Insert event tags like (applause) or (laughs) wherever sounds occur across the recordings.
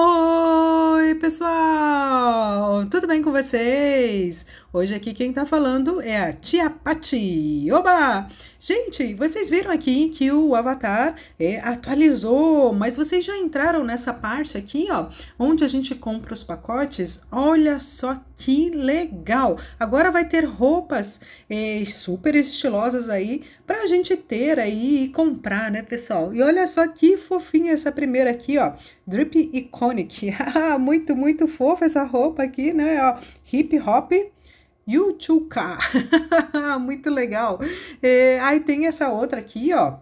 Oi, pessoal! Tudo bem com vocês? Hoje aqui quem tá falando é a Tia Pati. Oba! Gente, vocês viram aqui que o Avatar é, atualizou, mas vocês já entraram nessa parte aqui, ó, onde a gente compra os pacotes. Olha só que legal! Agora vai ter roupas é, super estilosas aí pra gente ter aí e comprar, né, pessoal? E olha só que fofinha essa primeira aqui, ó, Drip Iconic. (laughs) Ah, muito, muito fofa essa roupa aqui, né, ó, hip hop Yuchuka. (laughs) Muito legal. É, aí tem essa outra aqui, ó.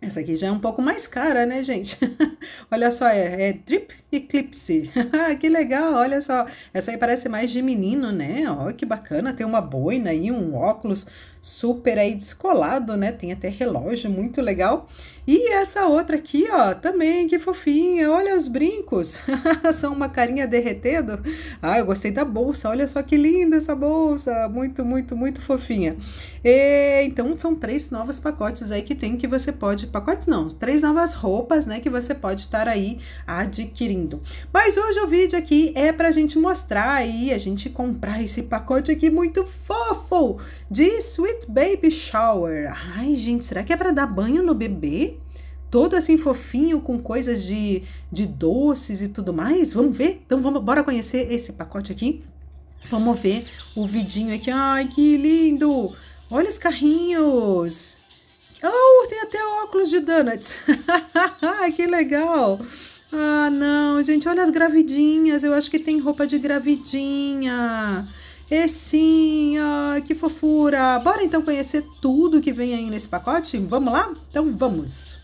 Essa aqui já é um pouco mais cara, né, gente? (laughs) olha só, é, é Drip Eclipse. (laughs) que legal, olha só. Essa aí parece mais de menino, né? Ó, que bacana. Tem uma boina e um óculos super aí descolado, né? Tem até relógio, muito legal. E essa outra aqui, ó, também, que fofinha. Olha os brincos. (laughs) São uma carinha derretendo. Ah, eu gostei da bolsa. Olha só que linda essa bolsa. Muito, muito, muito fofinha. E, então, são três novos pacotes aí que tem que você pode... Pacotes não, três novas roupas, né, que você pode estar aí adquirindo. Mas hoje o vídeo aqui é pra gente mostrar aí, a gente comprar esse pacote aqui muito fofo de Sweet Baby Shower. Ai, gente, será que é pra dar banho no bebê? todo assim fofinho com coisas de, de doces e tudo mais. Vamos ver? Então vamos, bora conhecer esse pacote aqui. Vamos ver o vidinho aqui. Ai, que lindo! Olha os carrinhos! Oh, tem até óculos de donuts. (laughs) que legal! Ah, não, gente, olha as gravidinhas. Eu acho que tem roupa de gravidinha. E sim, ah, que fofura. Bora então conhecer tudo que vem aí nesse pacote? Vamos lá? Então vamos.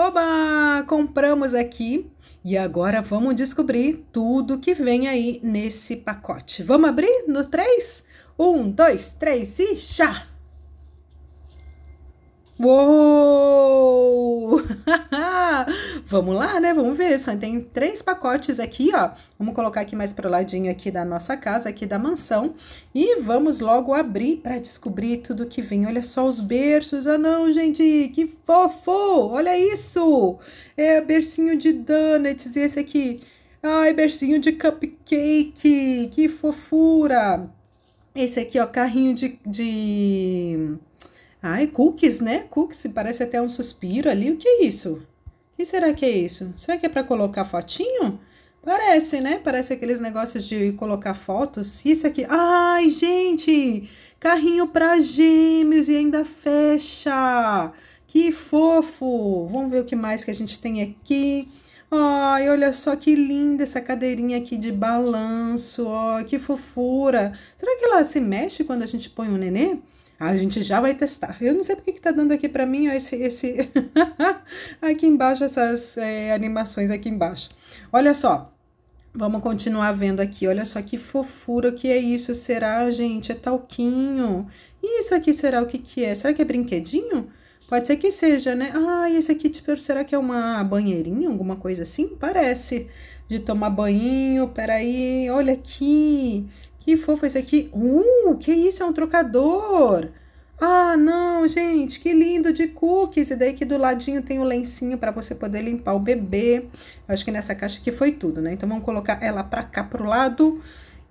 Oba! Compramos aqui e agora vamos descobrir tudo que vem aí nesse pacote. Vamos abrir no 3? 1, 2, 3 e já! Uou! (laughs) Vamos lá, né? Vamos ver. Só tem três pacotes aqui, ó. Vamos colocar aqui mais pro ladinho aqui da nossa casa, aqui da mansão. E vamos logo abrir para descobrir tudo que vem. Olha só os berços. Ah, não, gente! Que fofo! Olha isso! É bercinho de donuts e esse aqui. Ai, bercinho de cupcake! Que fofura! Esse aqui, ó, carrinho de, de Ai, cookies, né? Cookies, parece até um suspiro ali. O que é isso? O que será que é isso? Será que é para colocar fotinho? Parece, né? Parece aqueles negócios de colocar fotos. Isso aqui. Ai, gente! Carrinho para gêmeos e ainda fecha. Que fofo! Vamos ver o que mais que a gente tem aqui. Ai, olha só que linda essa cadeirinha aqui de balanço. Ó, que fofura. Será que ela se mexe quando a gente põe o um nenê? A gente já vai testar. Eu não sei porque que tá dando aqui para mim ó, esse, esse... (laughs) aqui embaixo, essas é, animações aqui embaixo. Olha só, Vamos continuar vendo aqui. Olha só que fofura. O que é isso? Será, gente? É talquinho. E isso aqui será o que, que é? Será que é brinquedinho? Pode ser que seja, né? Ah, esse aqui, tipo, será que é uma banheirinha? Alguma coisa assim? Parece. De tomar banho. Peraí. Olha aqui. Que fofo esse aqui. Uh, que isso? É um trocador. Ah, não, gente, que lindo de cookies. E daí que do ladinho tem o um lencinho para você poder limpar o bebê. Eu acho que nessa caixa aqui foi tudo, né? Então vamos colocar ela para cá pro lado.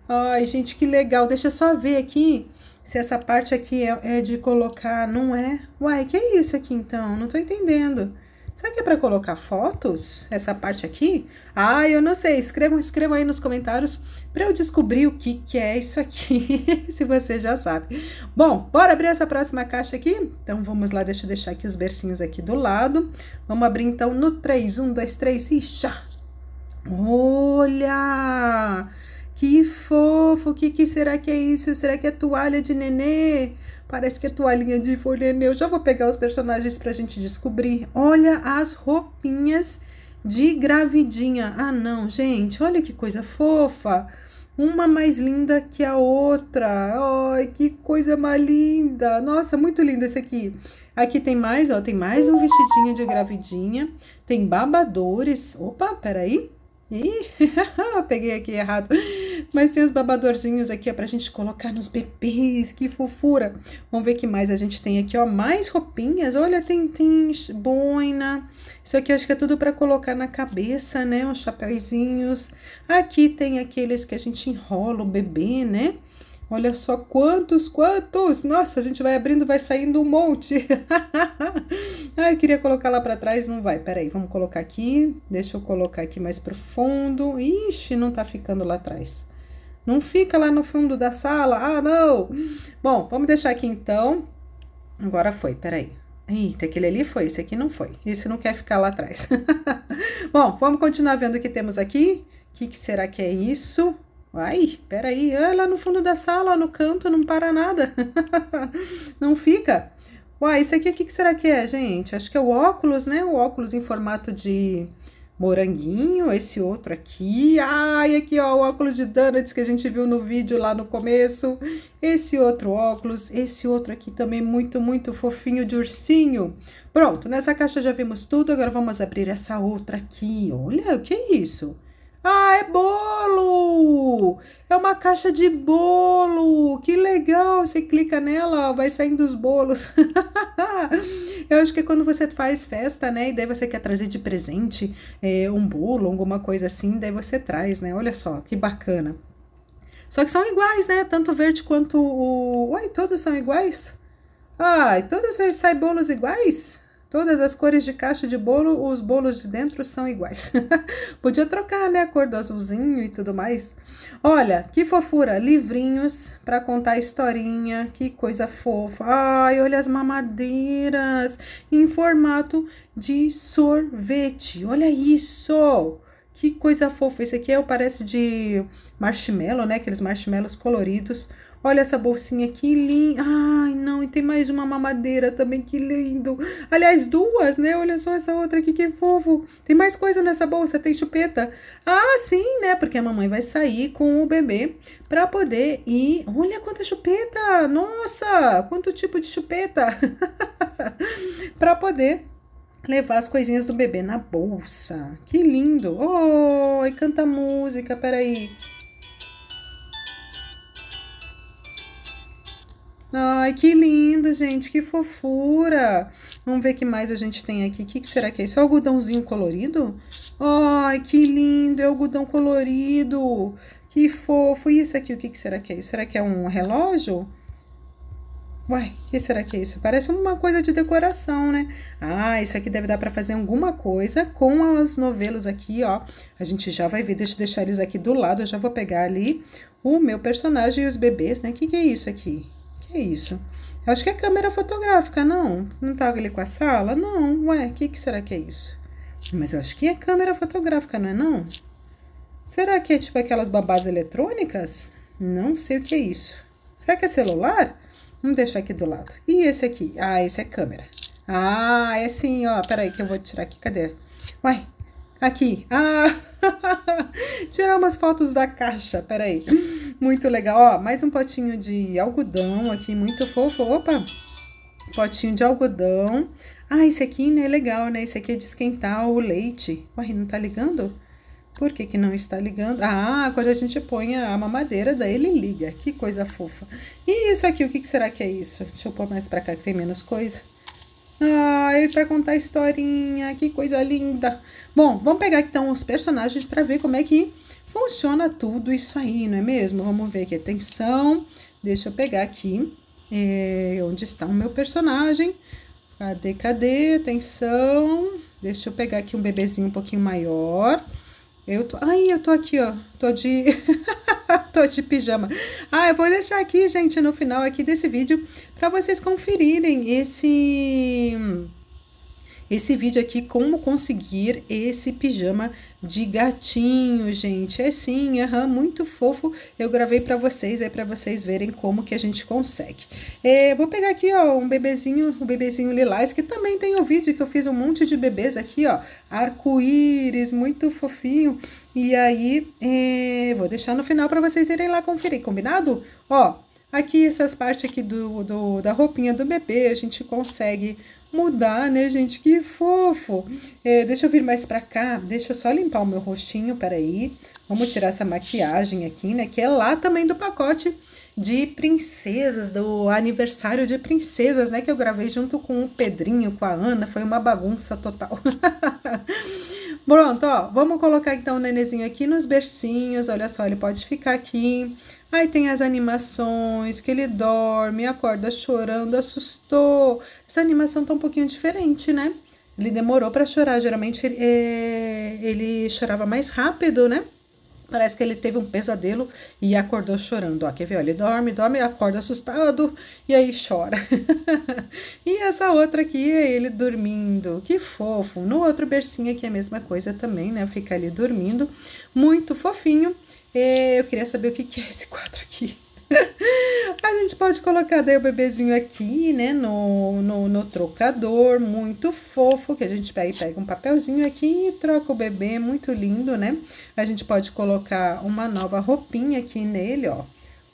Ai, gente, que legal. Deixa eu só ver aqui se essa parte aqui é, é de colocar, não é? Uai, que é isso aqui então? Não tô entendendo. Será que é para colocar fotos? Essa parte aqui? Ah, eu não sei. Escrevam, escrevam aí nos comentários para eu descobrir o que, que é isso aqui, (laughs) se você já sabe. Bom, bora abrir essa próxima caixa aqui? Então vamos lá, deixa eu deixar aqui os bercinhos aqui do lado. Vamos abrir então no 3, 1, 2, 3 e já! Olha! Que fofo! O que, que será que é isso? Será que é toalha de nenê? Parece que a toalhinha de é Eu Já vou pegar os personagens pra gente descobrir. Olha as roupinhas de gravidinha. Ah, não, gente. Olha que coisa fofa. Uma mais linda que a outra. Ai, que coisa mais linda. Nossa, muito lindo esse aqui. Aqui tem mais, ó. Tem mais um vestidinho de gravidinha. Tem babadores. Opa, peraí. Ih, (laughs) peguei aqui errado. Mas tem os babadorzinhos aqui, ó, pra gente colocar nos bebês, que fofura. Vamos ver que mais a gente tem aqui, ó, mais roupinhas. Olha, tem, tem boina. Isso aqui acho que é tudo para colocar na cabeça, né? Uns chapéuzinhos. Aqui tem aqueles que a gente enrola o bebê, né? Olha só quantos, quantos! Nossa, a gente vai abrindo, vai saindo um monte. ah, (laughs) eu queria colocar lá para trás, não vai. Peraí, vamos colocar aqui. Deixa eu colocar aqui mais pro fundo. Ixi, não tá ficando lá atrás. Não fica lá no fundo da sala. Ah, não! Bom, vamos deixar aqui então. Agora foi, peraí. Eita, aquele ali foi, esse aqui não foi. Esse não quer ficar lá atrás. (laughs) Bom, vamos continuar vendo o que temos aqui. O que, que, será que é isso? Ai, peraí, ah, lá no fundo da sala, no canto, não para nada. (laughs) não fica. Uai, isso aqui o que, que será que é, gente? Acho que é o óculos, né? O óculos em formato de moranguinho, esse outro aqui. Ai, aqui ó, o óculos de donuts que a gente viu no vídeo lá no começo. Esse outro óculos, esse outro aqui também muito, muito fofinho de ursinho. Pronto, nessa caixa já vimos tudo, agora vamos abrir essa outra aqui. Olha, o que é isso? Ah, é bolo! É uma caixa de bolo! Que legal! Você clica nela, ó, vai saindo os bolos. (laughs) Eu acho que quando você faz festa, né? E daí você quer trazer de presente é, um bolo, alguma coisa assim, daí você traz, né? Olha só, que bacana. Só que são iguais, né? Tanto verde quanto o. Uai, todos são iguais? Ai, todos sai bolos iguais? Todas as cores de caixa de bolo, os bolos de dentro são iguais. (laughs) Podia trocar, né? A cor do azulzinho e tudo mais. Olha, que fofura! Livrinhos para contar historinha. Que coisa fofa. Ai, olha as mamadeiras em formato de sorvete. Olha isso! Que coisa fofa. Esse aqui é, parece de marshmallow, né? Aqueles marshmallows coloridos Olha essa bolsinha, que linda. Ai, não, e tem mais uma mamadeira também, que lindo. Aliás, duas, né? Olha só essa outra aqui, que fofo. Tem mais coisa nessa bolsa, tem chupeta. Ah, sim, né? Porque a mamãe vai sair com o bebê para poder ir. Olha quanta chupeta! Nossa, quanto tipo de chupeta! (laughs) para poder levar as coisinhas do bebê na bolsa. Que lindo! Oh, e canta música, peraí. aí. Ai, que lindo, gente, que fofura. Vamos ver o que mais a gente tem aqui. O que, que, será que é isso? É algodãozinho colorido? Ai, que lindo, é algodão colorido. Que fofo. E isso aqui, o que, que será que é isso? Será que é um relógio? Uai, o que será que é isso? Parece uma coisa de decoração, né? Ah, isso aqui deve dar para fazer alguma coisa com os novelos aqui, ó. A gente já vai ver, deixa eu deixar eles aqui do lado, eu já vou pegar ali o meu personagem e os bebês, né? O que, que é isso aqui? que é isso? Eu acho que é câmera fotográfica, não? Não tá ali com a sala? Não, ué, o que, que será que é isso? Mas eu acho que é câmera fotográfica, não é não? Será que é tipo aquelas babás eletrônicas? Não sei o que é isso. Será que é celular? Vamos deixar aqui do lado. E esse aqui? Ah, esse é câmera. Ah, é sim, ó. Peraí que eu vou tirar aqui. Cadê? Ué, Aqui. Ah! (laughs) Tirar umas fotos da caixa, peraí. Muito legal. Ó, mais um potinho de algodão aqui, muito fofo. Opa! Potinho de algodão. Ah, esse aqui, né, legal, né? Esse aqui é de esquentar o leite. Uai, não tá ligando? Por que, que não está ligando? Ah, quando a gente põe a mamadeira, daí ele liga. Que coisa fofa. E isso aqui, o que, que será que é isso? Deixa eu pôr mais pra cá que tem menos coisa. Ai, ah, é para contar historinha, que coisa linda. Bom, vamos pegar então os personagens para ver como é que funciona tudo isso aí, não é mesmo? Vamos ver aqui, atenção. Deixa eu pegar aqui é, onde está o meu personagem. Cadê, cadê? Atenção. Deixa eu pegar aqui um bebezinho um pouquinho maior. Eu tô... Ai, eu tô aqui, ó. Tô de... (laughs) tô de pijama. Ah, eu vou deixar aqui, gente, no final aqui desse vídeo, para vocês conferirem esse esse vídeo aqui como conseguir esse pijama de gatinho, gente. É sim, aham, muito fofo. Eu gravei para vocês, é para vocês verem como que a gente consegue. É, vou pegar aqui, ó, um bebezinho, o um bebezinho lilás, que também tem o um vídeo que eu fiz um monte de bebês aqui, ó. Arco-íris, muito fofinho. E aí, é, vou deixar no final para vocês irem lá conferir, combinado? Ó, Aqui, essas partes aqui do, do, da roupinha do bebê, a gente consegue mudar, né, gente? Que fofo! É, deixa eu vir mais pra cá, deixa eu só limpar o meu rostinho, peraí. Vamos tirar essa maquiagem aqui, né, que é lá também do pacote de princesas, do aniversário de princesas, né, que eu gravei junto com o Pedrinho, com a Ana, foi uma bagunça total. (laughs) Pronto, ó, vamos colocar então o nenezinho aqui nos bercinhos, olha só, ele pode ficar aqui. Aí tem as animações, que ele dorme, acorda chorando, assustou. Essa animação tá um pouquinho diferente, né? Ele demorou para chorar, geralmente ele, eh, é, ele chorava mais rápido, né? Parece que ele teve um pesadelo e acordou chorando. Ó, quer ver? Ó, ele dorme, dorme, acorda assustado e aí chora. (laughs) e essa outra aqui é ele dormindo. Que fofo. No outro bercinho aqui é a mesma coisa também, né? Fica ali dormindo. Muito fofinho. E eu queria saber o que é esse quadro aqui. A gente pode colocar daí o bebezinho aqui, né, no, no, no trocador, muito fofo, que a gente pega pega um papelzinho aqui e troca o bebê, muito lindo, né? A gente pode colocar uma nova roupinha aqui nele, ó.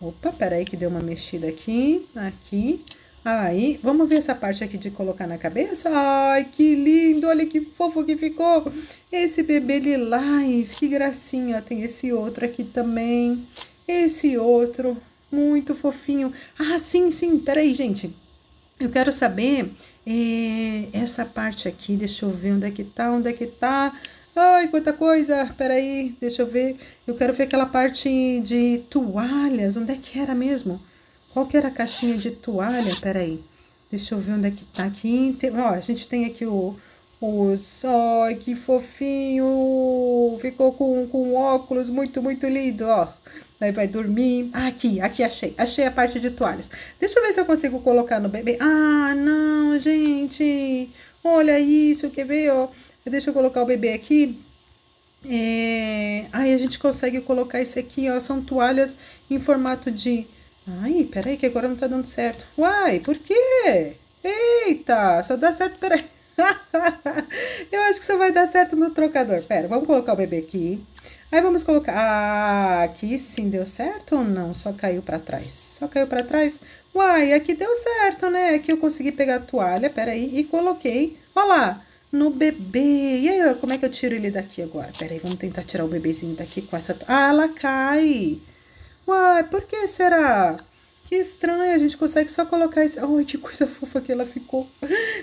Opa, peraí que deu uma mexida aqui, aqui. Aí, vamos ver essa parte aqui de colocar na cabeça? Ai, que lindo, olha que fofo que ficou. Esse bebê lilás, que gracinha. Tem esse outro aqui também, esse outro. Muito fofinho. Ah, sim, sim, peraí, gente. Eu quero saber eh, essa parte aqui. Deixa eu ver onde é que tá, onde é que tá. Ai, quanta coisa! Peraí, deixa eu ver. Eu quero ver aquela parte de toalhas. Onde é que era mesmo? Qual que era a caixinha de toalha? Peraí. Deixa eu ver onde é que tá aqui. Tem, ó, a gente tem aqui o, os... Ai, que fofinho! Ficou com, com óculos muito, muito lindo, ó. Daí vai dormir. Ah, aqui, aqui achei. Achei a parte de toalhas. Deixa eu ver se eu consigo colocar no bebê. Ah, não, gente. Olha isso, quer ver, ó. Deixa eu colocar o bebê aqui. É... Aí a gente consegue colocar esse aqui, ó. São toalhas em formato de... Ai, peraí que agora não tá dando certo. Uai, por quê? Eita, só dá certo, peraí. (laughs) eu acho que só vai dar certo no trocador. Pera, vamos colocar o bebê aqui. Aí vamos colocar, ah, aqui sim deu certo ou não? Só caiu para trás. Só caiu para trás? Uai, aqui deu certo, né? Aqui eu consegui pegar a toalha, peraí, e coloquei, Olha lá, no bebê. E aí, como é que eu tiro ele daqui agora? Peraí, vamos tentar tirar o bebezinho daqui com essa... Ah, ela cai! Uai, por que será? Que estranho, a gente consegue só colocar esse... Ai, que coisa fofa que ela ficou.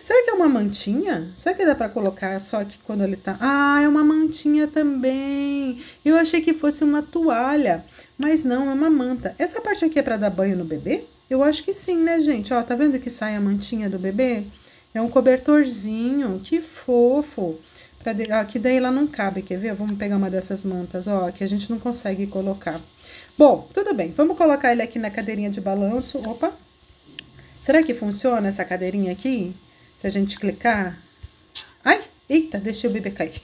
Será que é uma mantinha? Será que dá pra colocar só aqui quando ele tá... Ah, é uma mantinha também. Eu achei que fosse uma toalha, mas não, é uma manta. Essa parte aqui é pra dar banho no bebê? Eu acho que sim, né, gente? Ó, tá vendo que sai a mantinha do bebê? É um cobertorzinho, que fofo. Pra de... Ah, que daí ela não cabe, quer ver? Vamos pegar uma dessas mantas, ó, que a gente não consegue colocar. Bom, tudo bem, vamos colocar ele aqui na cadeirinha de balanço. Opa! Será que funciona essa cadeirinha aqui? Se a gente clicar... Ai, eita, deixei o bebê cair.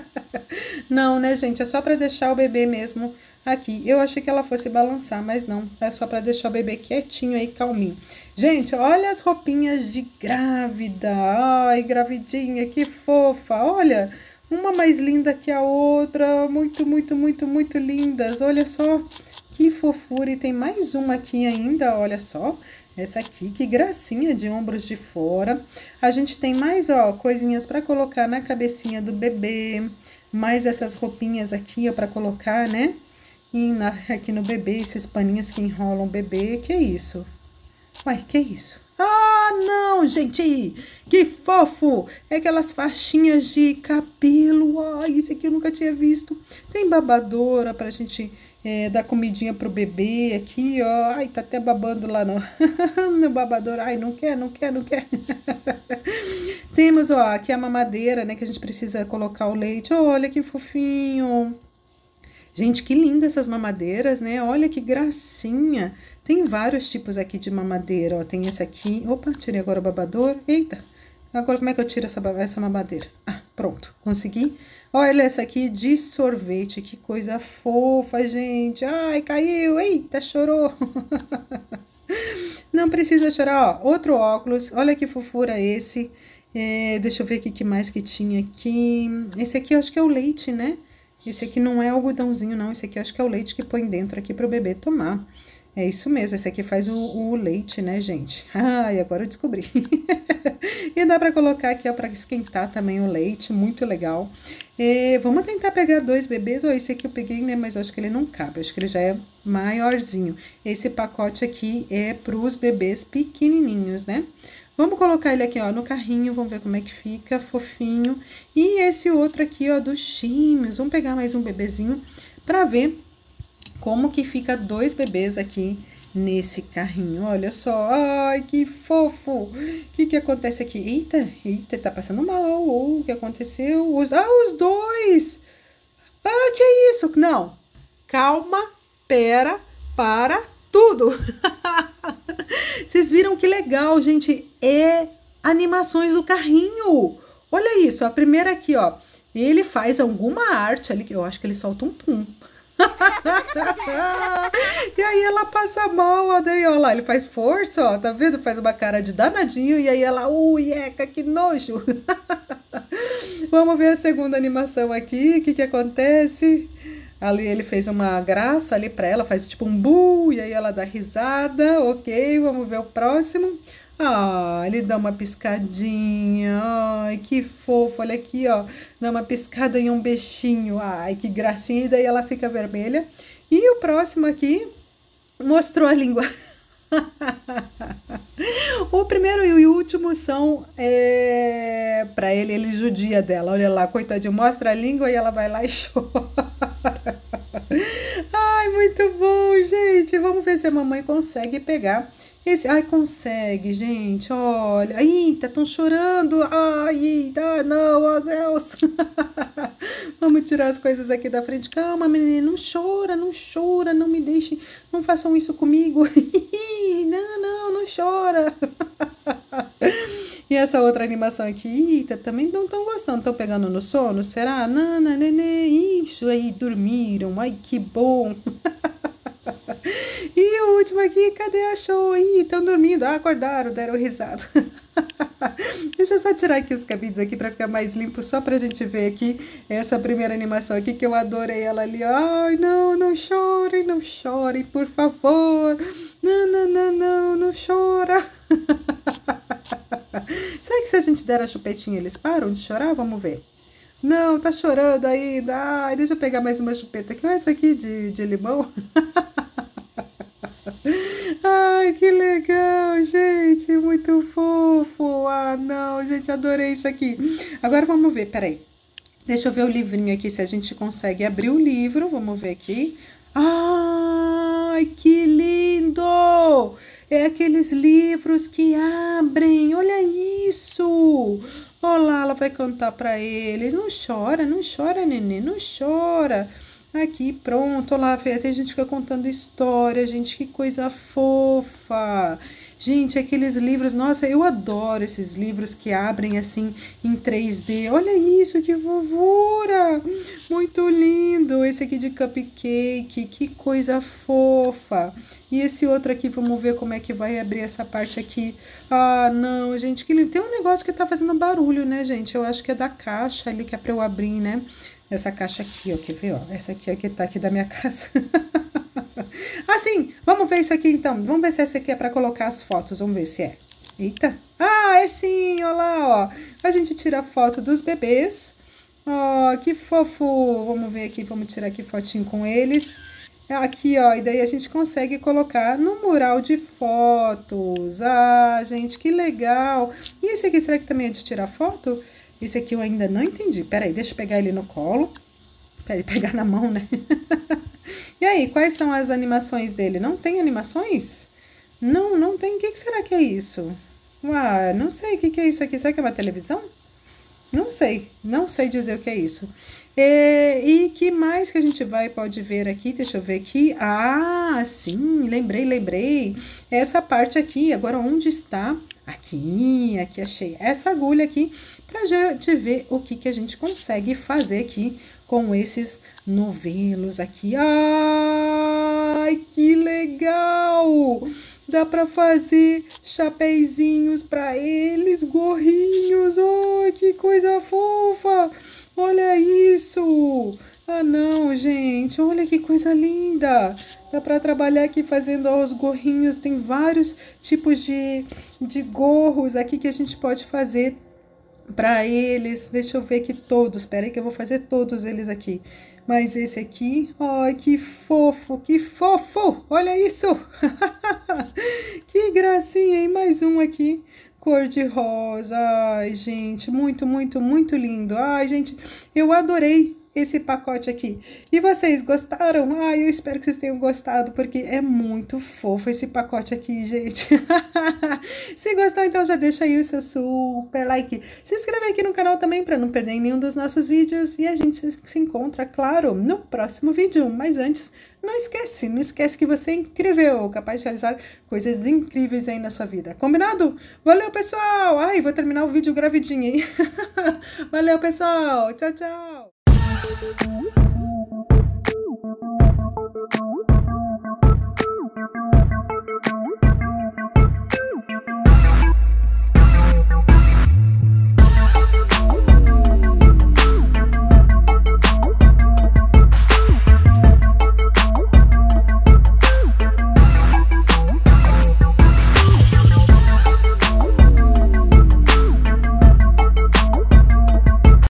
(laughs) não, né, gente? É só para deixar o bebê mesmo aqui. Eu achei que ela fosse balançar, mas não. É só para deixar o bebê quietinho aí, calminho. Gente, olha as roupinhas de grávida. Ai, gravidinha, que fofa. Olha, uma mais linda que a outra, muito, muito, muito, muito lindas. Olha só que fofura. E tem mais uma aqui ainda, olha só. Essa aqui, que gracinha de ombros de fora. A gente tem mais, ó, coisinhas para colocar na cabecinha do bebê. Mais essas roupinhas aqui, ó, pra colocar, né? E na, aqui no bebê, esses paninhos que enrolam o bebê. Que é isso? Uai, que é isso? Ah, não, gente! Que fofo! É aquelas faixinhas de cabelo. ó. isso aqui eu nunca tinha visto. Tem babadora pra gente é, dar comidinha pro bebê aqui, ó. Ai, tá até babando lá no, (laughs) no babador. Ai, não quer, não quer, não quer. (laughs) Temos, ó, aqui a mamadeira, né, que a gente precisa colocar o leite. Olha que fofinho! Gente, que linda essas mamadeiras, né? Olha que gracinha. Tem vários tipos aqui de mamadeira, ó. Tem essa aqui. Opa, tirei agora o babador. Eita, agora como é que eu tiro essa, essa mamadeira? Ah, pronto, consegui. Olha essa aqui de sorvete, que coisa fofa, gente. Ai, caiu, eita, chorou. (laughs) Não precisa chorar, ó. Outro óculos, olha que fofura esse. É, deixa eu ver o que mais que tinha aqui. Esse aqui eu acho que é o leite, né? Esse aqui não é algodãozinho, não. Esse aqui acho que é o leite que põe dentro aqui para o bebê tomar. É isso mesmo, esse aqui faz o, o leite, né, gente? (laughs) Ai, agora eu descobri. (laughs) e dá para colocar aqui, ó, para esquentar também o leite, muito legal. E vamos tentar pegar dois bebês, ó, esse aqui eu peguei, né, mas eu acho que ele não cabe, acho que ele já é maiorzinho. Esse pacote aqui é para os bebês pequenininhos, né? Vamos colocar ele aqui, ó, no carrinho, vamos ver como é que fica, fofinho. E esse outro aqui, ó, dos gêmeos. Vamos pegar mais um bebezinho para ver como que fica dois bebês aqui nesse carrinho. Olha só, ai, que fofo. O que que acontece aqui? Eita, eita, tá passando mal. O que aconteceu? Os, ah, os dois. Ah, que é isso? Não, calma, pera, para tudo. (laughs) Vocês viram que legal, gente? É animações do carrinho. Olha isso, a primeira aqui, ó. Ele faz alguma arte ali, que eu acho que ele solta um pum. (laughs) e aí ela passa mal, ó, daí, ó lá, ele faz força, ó, tá vendo? Faz uma cara de danadinho e aí ela, ui, eca, que nojo. (laughs) Vamos ver a segunda animação aqui, o que que acontece? Ali ele fez uma graça ali para ela, faz tipo um bu, e aí ela dá risada, ok, vamos ver o próximo. Ah, ele dá uma piscadinha, ai que fofo, olha aqui ó, dá uma piscada em um bexinho, ai que gracinha, e daí ela fica vermelha. E o próximo aqui mostrou a língua. (laughs) o primeiro e o último são é, para ele, ele judia dela. Olha lá, coitadinho, mostra a língua e ela vai lá e (laughs) chora. Ai, muito bom, gente. Vamos ver se a mamãe consegue pegar esse. Ai, consegue, gente. Olha. Eita, estão chorando. Ai, eita, não, oh Deus. (laughs) Vamos tirar as coisas aqui da frente. Calma, menina. Não chora, não chora. Não me deixem. Não façam isso comigo. (laughs) não, não, não chora. (laughs) E essa outra animação aqui, eita, também não estão gostando, estão pegando no sono? Será? Nana, nenê, isso aí, dormiram, ai que bom. (laughs) e o último aqui, cadê a show? Ih, estão dormindo, ah, acordaram, deram risada. (laughs) Deixa eu só tirar aqui os cabides aqui para ficar mais limpo, só para a gente ver aqui essa primeira animação aqui que eu adorei ela ali. Ai, não, não chorem, não chorem, por favor. Não, não, não, não, não chora. (laughs) Será que se a gente der a chupetinha eles param de chorar? Vamos ver. Não, tá chorando ainda. Ai, deixa eu pegar mais uma chupeta aqui. Olha essa aqui de, de limão. (laughs) Ai, que legal, gente. Muito fofo. Ah, não, gente, adorei isso aqui. Agora vamos ver, peraí. Deixa eu ver o livrinho aqui, se a gente consegue abrir o livro. Vamos ver aqui. Ai, que lindo! É aqueles livros que abrem. Olha isso! Olá, ela vai cantar para eles. Não chora, não chora, neném, não chora. Aqui, pronto. Olá, tem gente que fica contando história, gente. Que coisa fofa. Gente, aqueles livros, nossa, eu adoro esses livros que abrem assim em 3D. Olha isso, que vovura! Muito lindo! Esse aqui de cupcake, que coisa fofa! E esse outro aqui, vamos ver como é que vai abrir essa parte aqui. Ah, não, gente, que lindo. Tem um negócio que tá fazendo barulho, né, gente? Eu acho que é da caixa ali que é pra eu abrir, né? Essa caixa aqui, ó, quer ver, ó? Essa aqui é que tá aqui da minha (laughs) casa. (laughs) assim, vamos ver isso aqui então. Vamos ver se essa aqui é para colocar as fotos. Vamos ver se é. Eita. Ah, é sim, olha lá, ó. A gente tira foto dos bebês. Ó, oh, que fofo. Vamos ver aqui, vamos tirar aqui fotinho com eles. Aqui, ó, e daí a gente consegue colocar no mural de fotos. Ah, gente, que legal. E esse aqui, será que também é de tirar foto? Esse aqui eu ainda não entendi. Peraí, deixa eu pegar ele no colo. Peraí, pegar na mão, né? (laughs) E aí, quais são as animações dele? Não tem animações? Não, não tem. O que, que será que é isso? Uau, não sei o que, que é isso aqui. Será que é uma televisão? Não sei, não sei dizer o que é isso. E, é, e que mais que a gente vai pode ver aqui? Deixa eu ver aqui. Ah, sim, lembrei, lembrei. Essa parte aqui, agora onde está? Aqui, aqui achei. Essa agulha aqui, Para já gente ver o que, que a gente consegue fazer aqui com esses novelos aqui. Ai, que legal! Dá para fazer chapéuzinhos para eles, gorrinhos. Ai, oh, que coisa fofa! Olha isso! Ah, não, gente, olha que coisa linda! Dá para trabalhar aqui fazendo os gorrinhos. Tem vários tipos de, de gorros aqui que a gente pode fazer para eles. Deixa eu ver aqui todos. Espera aí que eu vou fazer todos eles aqui. Mas esse aqui, ai, que fofo, que fofo! Olha isso! (laughs) que gracinha, hein? Mais um aqui cor de rosa. Ai, gente, muito, muito, muito lindo. Ai, gente, eu adorei esse pacote aqui. E vocês gostaram? Ah, eu espero que vocês tenham gostado, porque é muito fofo esse pacote aqui, gente. (laughs) Se gostou, então já deixa aí o seu super like. Se inscreve aqui no canal também para não perder nenhum dos nossos vídeos. E a gente se encontra, claro, no próximo vídeo. Mas antes, não esquece, não esquece que você é incrível, capaz de realizar coisas incríveis aí na sua vida. Combinado? Valeu, pessoal! Ai, vou terminar o vídeo gravidinho aí. (laughs) Valeu, pessoal! Tchau, tchau! Thank you.